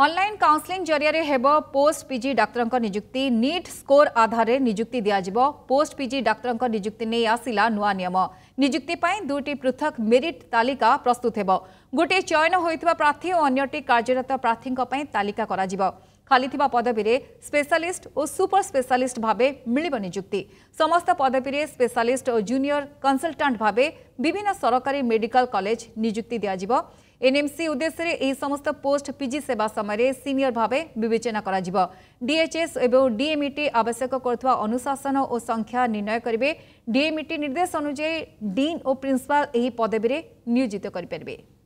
online counselling जरिया रे हेबो पोस्ट पीजी डाक्टर को नीट स्कोर आधार में निजुक्ति दिया पोस्ट पिजी डाक्तर को नियुक्ति ने नुआ नियम निजुक्ति दुईट पृथक मेरीट तालिका प्रस्तुत हो गोटे चयन हो प्रार्थी और अंट कार्यरत प्रार्थी तालिका कर खाली थिबा पदवी रे स्पेशलिस्ट और सुपर स्पेशलिस्ट भाव मिलिबो नियुक्ति समस्त पदवी रे स्पेशलिस्ट ओ जूनियर कंसलटेंट भाबे विभिन्न सरकारी मेडिकल कॉलेज नियुक्ति दिया এনএমসি উদ্দেশ্যে এই সমস্ত পোস্ট পিজি সেবা সময় সিনিয়র ভাবে বিবেচনা করা ডিএচএস এবং ডিএমইটি আবশ্যক করুয়া অনুশাসন ও সংখ্যা নির্ণয় করবে ডিএমইটি নির্দেশ অনুযায়ী ডিন ও প্রিন্সিপাল এই পদবীরে নিয়োজিত করে